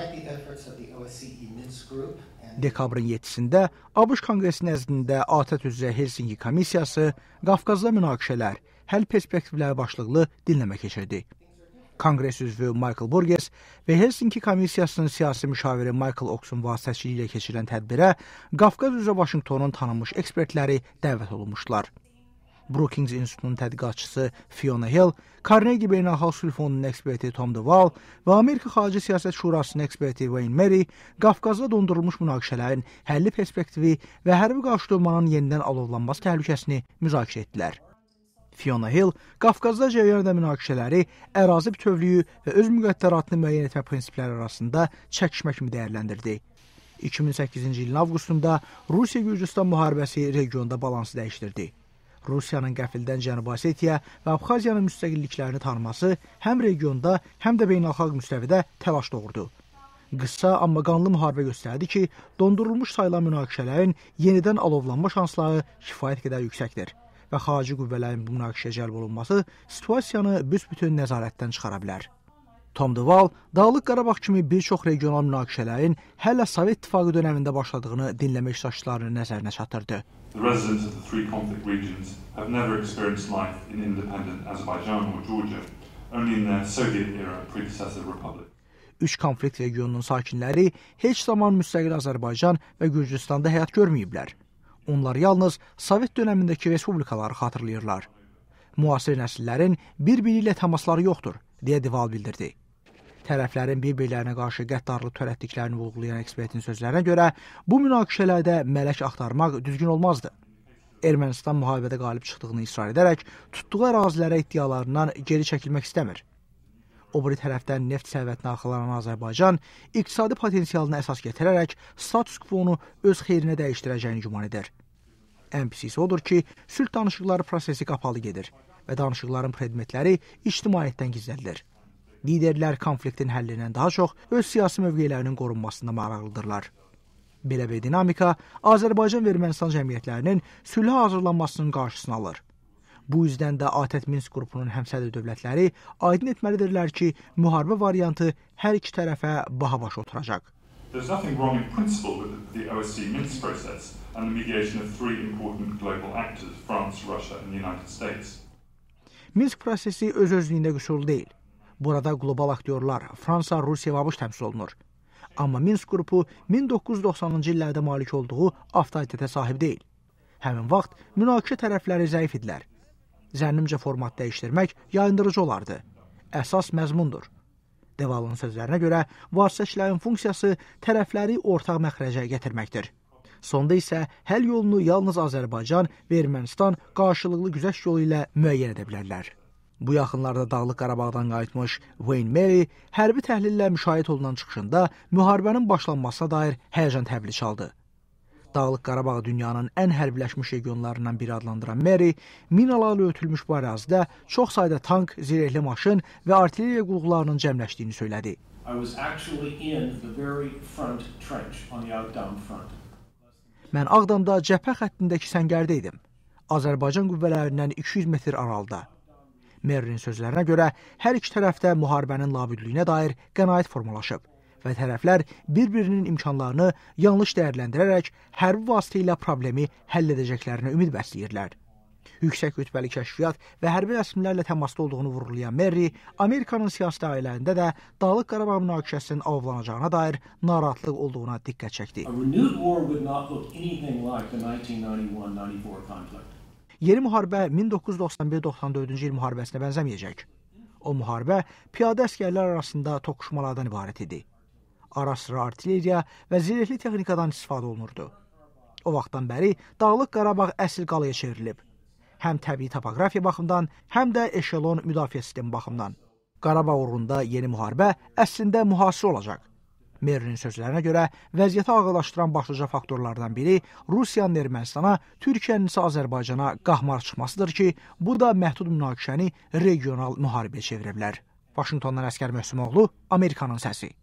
E Dekabrın 7-də ABŞ Konqresi nəzdində ATƏT üzrə Helsinki Komissiyası Qafqazda münaqişələr, həll perspektivləri başlıqlı dinləmə keçirdi. Konqres üzvü Michael Burgess və Helsinki Komissiyasının siyasi müşaviri Michael Oxun vasitəçiliyi ilə keçirilən tədbirə Qafqaz üzrə Vaşinqtonun tanınmış ekspertləri dəvət olunmuşlar. Brookings İnstitutunun tədqiqatçısı Fiona Hill, Carnegie Beynəlxalq Sülh Fondunun eksperti Tom Duval və Amerika Xarici Siyasət Şurasının eksperti Wayne Mary Qafqazda dondurulmuş münaqişələrin həlli perspektivi və hərbi qarşıdurmanın yenidən alovlanması təhlükəsini müzakirə etdilər. Fiona Hill Qafqazda cəryan edən münaqişələri, ərazi bütövlüyü və öz müqəddəratını müəyyən etmə prinsipləri arasında çəkişmə kimi dəyərləndirdi. 2008-ci ilin avqustunda Rusiya-Gürcüstan müharibəsi regionda balansı dəyişdirdi. Rusiyanın qəfildən Cənubi Osetiya və Abxaziyanın müstəqilliklərini tanıması həm regionda, həm də beynəlxalq müstəvidə təlaş doğurdu. Qısa, amma qanlı müharibə göstərdi ki, dondurulmuş sayılan münaqişələrin yenidən alovlanma şansları kifayət qədər yüksəkdir və xarici qüvvələrin bu münaqişəyə cəlb olunması situasiyanı büsbütün nəzarətdən çıxara bilər. Tom Duval Dağlıq Qarabağ kimi bir çox regional münaqişələrin hələ Sovet İttifaqı dövründə başladığını dinləmə iştirakçılarının nəzərinə çatdırdı. The residents of the three conflict regions have never experienced life in independent Azerbaijan or Georgia, only in their Soviet-era predecessor republic. Üç konflikt regionunun sakinləri heç zaman müstəqil Azərbaycan və Gürcüstanda həyat görməyiblər. Onlar yalnız Sovet dövründəki respublikaları xatırlayırlar. Müasir nəsillərin bir-biri ilə təmasları yoxdur, deyə Dival bildirdi. Tərəflərin bir-birlərinə qarşı qəddarlıq törətdiklərini vurğulayan ekspertin sözlərinə görə bu münaqişələrdə mələk axtarmaq düzgün olmazdı. Ermənistan müharibədə qalib çıxdığını israr edərək tutduğu ərazilərə iddialarından geri çəkilmək istəmir. O biri tərəfdən neft sərvətinə arxalanan Azərbaycan iqtisadi potensialına əsas gətirərək status quo-nu öz xeyrinə dəyişdirəcəyini güman edir. Ən pisisi odur ki, sülh danışıqları prosesi qapalı gedir və danışıqların predmetləri ictimaiyyətdən gizlədilir liderlər konfliktin həllindən daha çox öz siyasi mövqelərinin qorunmasında maraqlıdırlar. Belə bir dinamika Azərbaycan və Ermənistan cəmiyyətlərinin sülhə hazırlanmasının qarşısını alır. Bu üzdən də ATƏT Minsk qrupunun həmsədr dövlətləri aydın etməlidirlər ki, müharibə variantı hər iki tərəfə baha-baş oturacaq. There's nothing wrong in principle with the OSCE Minsk process and the mediation of three important global actors, France, Russia and the United States. Minsk prosesi öz-özlüyündə qüsurlu deyil. Burada qlobal aktyorlar Fransa, Rusiya və ABŞ təmsil olunur. Amma Minsk qrupu 1990-cı illərdə malik olduğu avtoritetə sahib deyil. Həmin vaxt münaqişə tərəfləri zəif idilər. Zənnimcə format dəyişdirmək yayındırıcı olardı. Əsas məzmundur. Devalın sözlərinə görə vasitəçilərin funksiyası tərəfləri ortaq məxrəcə gətirməkdir. Sonda isə həll yolunu yalnız Azərbaycan və Ermənistan qarşılıqlı güzəşt yolu ilə müəyyən edə bilərlər. Bu yaxınlarda Dağlıq Qarabağdan qayıtmış Wayne Mary hərbi təhlillə müşayiət olunan çıxışında müharibənin başlanmasına dair həyəcan təbili çaldı. Dağlıq Qarabağ dünyanın ən hərbiləşmiş regionlarından biri adlandıran Mary, minalarla ötülmüş bu ərazidə çox sayda tank, zirehli maşın və artilleriya qulluqlarının cəmləşdiyini söylədi. I was actually in the very front trench on the Outdown front. Mən Ağdamda cəbhə xəttindəki səngərdə idim. Azərbaycan qüvvələrindən 200 metr aralıda. Merrin sözlərinə görə hər iki tərəfdə müharibənin labüdlüyünə dair qənaət formalaşıb və tərəflər bir-birinin imkanlarını yanlış dəyərləndirərək hərbi vasitə ilə problemi həll edəcəklərinə ümid bəsləyirlər. Yüksək rütbəli kəşfiyyat və hərbi rəsmilərlə təmasda olduğunu vurğulayan Merri, Amerikanın siyasi dairələrində də Dağlıq Qarabağ münaqişəsinin avlanacağına dair narahatlıq olduğuna diqqət çəkdi. Yeni müharibə 1991-94-cü il müharibəsinə bənzəməyəcək. O müharibə piyadə əskərlər arasında toqquşmalardan ibarət idi. Ara-sıra artilleriya və zirehli texnikadan istifadə olunurdu. O vaxtdan bəri Dağlıq Qarabağ əsl qalaya çevrilib. Həm təbii topoqrafiya baxımından, həm də eşelon müdafiə sistemi baxımından. Qarabağ uğrunda yeni müharibə əslində mühasirə olacaq. Merlin sözlərinə görə vəziyyəti ağırlaşdıran başlıca faktorlardan biri Rusiyanın Ermənistana, Türkiyənin isə Azərbaycana qahmar çıxmasıdır ki, bu da məhdud münaqişəni regional müharibəyə çevirə bilər. Vaşinqtondan Əsgər Möhsümoğlu, Amerikanın səsi.